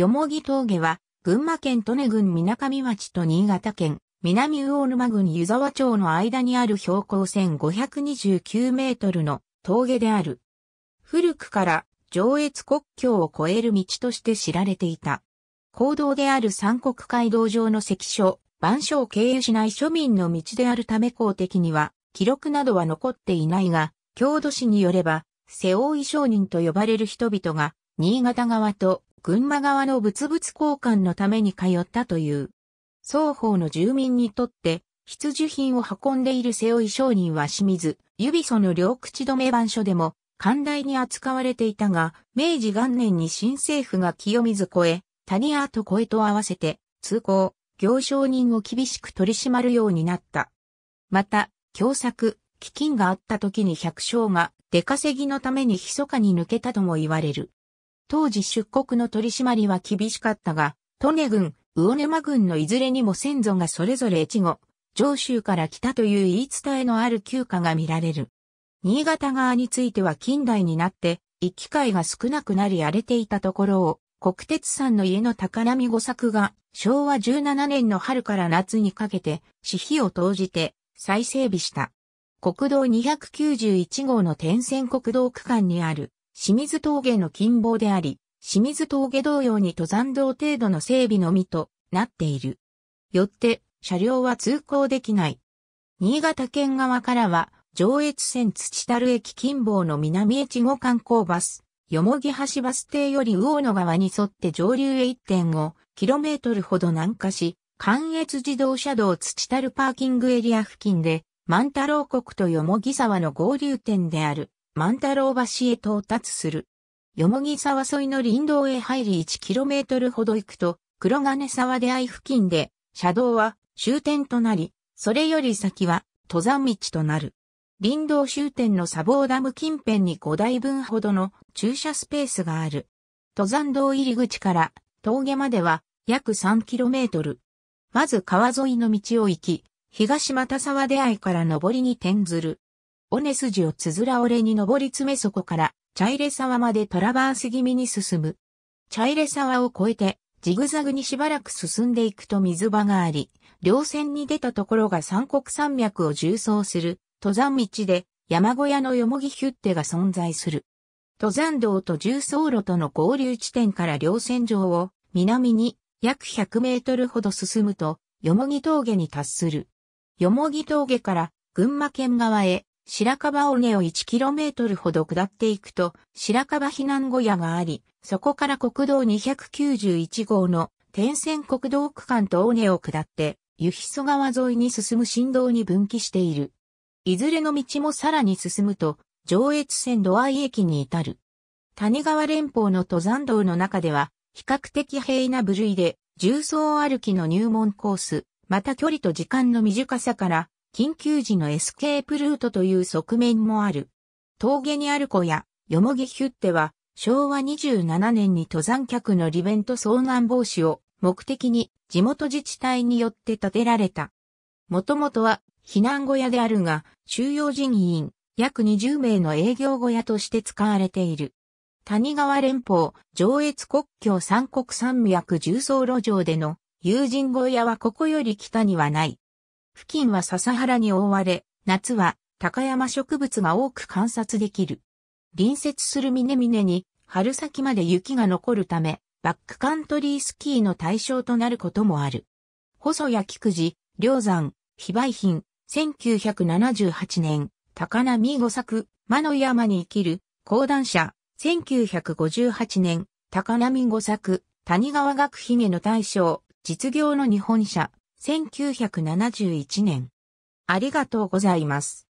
よもぎ峠は、群馬県利根郡水上町と新潟県南魚沼郡湯沢町の間にある標高1529メートルの峠である。古くから上越国境を越える道として知られていた。公道である三国街道上の関所、万象を経由しない庶民の道であるため公的には記録などは残っていないが、郷土史によれば、瀬尾井商人と呼ばれる人々が新潟側と群馬側の物々交換のために通ったという。双方の住民にとって、必需品を運んでいる背負い商人は清水、指ビの両口止め番所でも、寛大に扱われていたが、明治元年に新政府が清水越え、谷アー越えと合わせて、通行、行商人を厳しく取り締まるようになった。また、共作、基金があった時に百姓が出稼ぎのために密かに抜けたとも言われる。当時出国の取り締まりは厳しかったが、利根郡、魚沼郡のいずれにも先祖がそれぞれ越後、上州から来たという言い伝えのある旧家が見られる。新潟側については近代になって、行き会が少なくなり荒れていたところを、国鉄さんの家の高波五作が、昭和17年の春から夏にかけて、私費を投じて、再整備した。国道291号の天線国道区間にある、清水峠の近傍であり、清水峠同様に登山道程度の整備のみとなっている。よって、車両は通行できない。新潟県側からは、上越線土樽駅近傍の南越後観光バス、よもぎ橋バス停より魚野川に沿って上流へ 1.5km ほど南下し、関越自動車道土樽パーキングエリア付近で、万太郎国とよもぎ沢の合流点である。万太郎橋へ到達する。よもぎ沢沿いの林道へ入り 1km ほど行くと、黒金沢出会い付近で、車道は終点となり、それより先は登山道となる。林道終点の砂防ダム近辺に5台分ほどの駐車スペースがある。登山道入り口から峠までは約 3km。まず川沿いの道を行き、東又沢出会いから上りに転ずる。尾根筋をつづら折れに登り詰めそこから、茶入沢までトラバース気味に進む。茶入沢を越えて、ジグザグにしばらく進んでいくと水場があり、稜線に出たところが三国山脈を縦走する、登山道で、山小屋のよもぎヒュッテが存在する。登山道と重走路との合流地点から稜線上を南に約100メートルほど進むと、よもぎ峠に達する。よもぎ峠から群馬県側へ白樺尾根を 1km ほど下っていくと、白樺避難小屋があり、そこから国道291号の天線国道区間と尾根を下って、湯磯川沿いに進む振動に分岐している。いずれの道もさらに進むと、上越線土合駅に至る。谷川連峰の登山道の中では、比較的平な部類で、重層歩きの入門コース、また距離と時間の短さから、緊急時のエスケープルートという側面もある。峠にある小屋、よもぎヒュッテは、昭和27年に登山客の利便と遭難防止を目的に地元自治体によって建てられた。もともとは避難小屋であるが、収容人員約20名の営業小屋として使われている。谷川連邦、上越国境三国山脈重層路上での友人小屋はここより北にはない。付近は笹原に覆われ、夏は高山植物が多く観察できる。隣接する峰々に春先まで雪が残るため、バックカントリースキーの対象となることもある。細谷菊池、梁山、非売品、1978年、高波五作、魔の山に生きる、講談社、1958年、高波五作、谷川学髭の大将、実業の日本社、1971年。ありがとうございます。